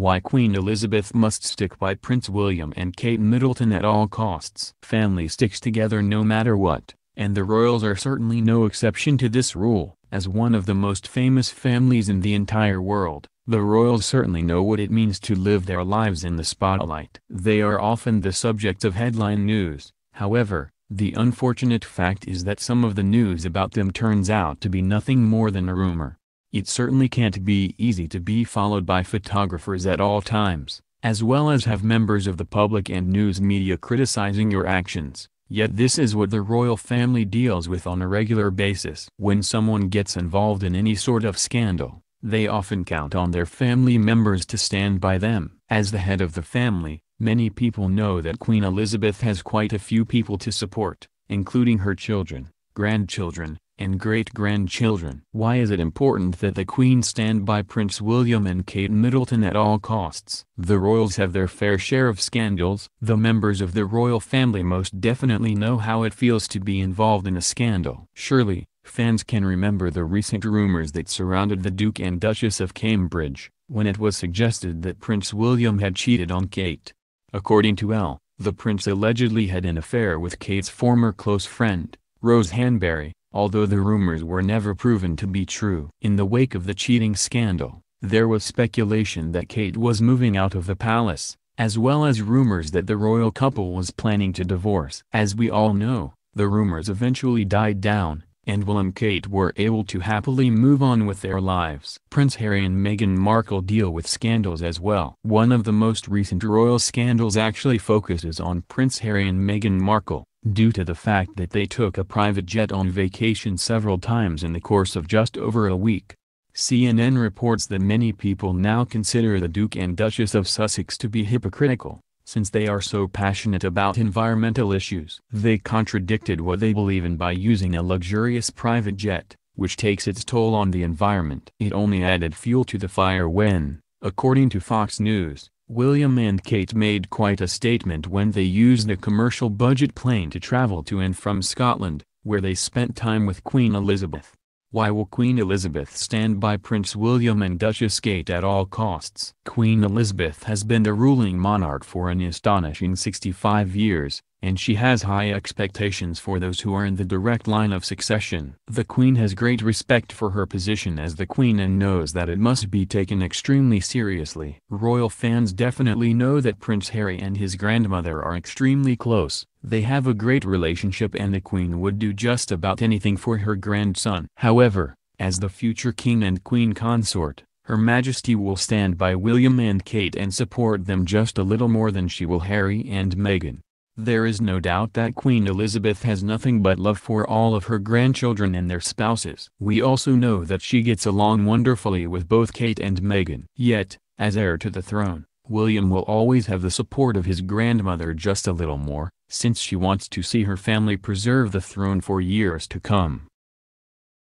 Why Queen Elizabeth must stick by Prince William and Kate Middleton at all costs. Family sticks together no matter what, and the royals are certainly no exception to this rule. As one of the most famous families in the entire world, the royals certainly know what it means to live their lives in the spotlight. They are often the subject of headline news, however, the unfortunate fact is that some of the news about them turns out to be nothing more than a rumor. It certainly can't be easy to be followed by photographers at all times, as well as have members of the public and news media criticizing your actions. Yet this is what the royal family deals with on a regular basis. When someone gets involved in any sort of scandal, they often count on their family members to stand by them. As the head of the family, many people know that Queen Elizabeth has quite a few people to support, including her children, grandchildren, and great-grandchildren. Why is it important that the Queen stand by Prince William and Kate Middleton at all costs? The royals have their fair share of scandals. The members of the royal family most definitely know how it feels to be involved in a scandal. Surely, fans can remember the recent rumors that surrounded the Duke and Duchess of Cambridge, when it was suggested that Prince William had cheated on Kate. According to Elle, the prince allegedly had an affair with Kate's former close friend, Rose Hanbury, although the rumors were never proven to be true. In the wake of the cheating scandal, there was speculation that Kate was moving out of the palace, as well as rumors that the royal couple was planning to divorce. As we all know, the rumors eventually died down, and Will and Kate were able to happily move on with their lives. Prince Harry and Meghan Markle deal with scandals as well. One of the most recent royal scandals actually focuses on Prince Harry and Meghan Markle due to the fact that they took a private jet on vacation several times in the course of just over a week. CNN reports that many people now consider the Duke and Duchess of Sussex to be hypocritical, since they are so passionate about environmental issues. They contradicted what they believe in by using a luxurious private jet, which takes its toll on the environment. It only added fuel to the fire when, according to Fox News, William and Kate made quite a statement when they used a commercial budget plane to travel to and from Scotland, where they spent time with Queen Elizabeth. Why will Queen Elizabeth stand by Prince William and Duchess Kate at all costs? Queen Elizabeth has been the ruling monarch for an astonishing 65 years, and she has high expectations for those who are in the direct line of succession. The Queen has great respect for her position as the Queen and knows that it must be taken extremely seriously. Royal fans definitely know that Prince Harry and his grandmother are extremely close. They have a great relationship and the Queen would do just about anything for her grandson. However, as the future King and Queen consort, her Majesty will stand by William and Kate and support them just a little more than she will Harry and Meghan. There is no doubt that Queen Elizabeth has nothing but love for all of her grandchildren and their spouses. We also know that she gets along wonderfully with both Kate and Meghan. Yet, as heir to the throne, William will always have the support of his grandmother just a little more, since she wants to see her family preserve the throne for years to come.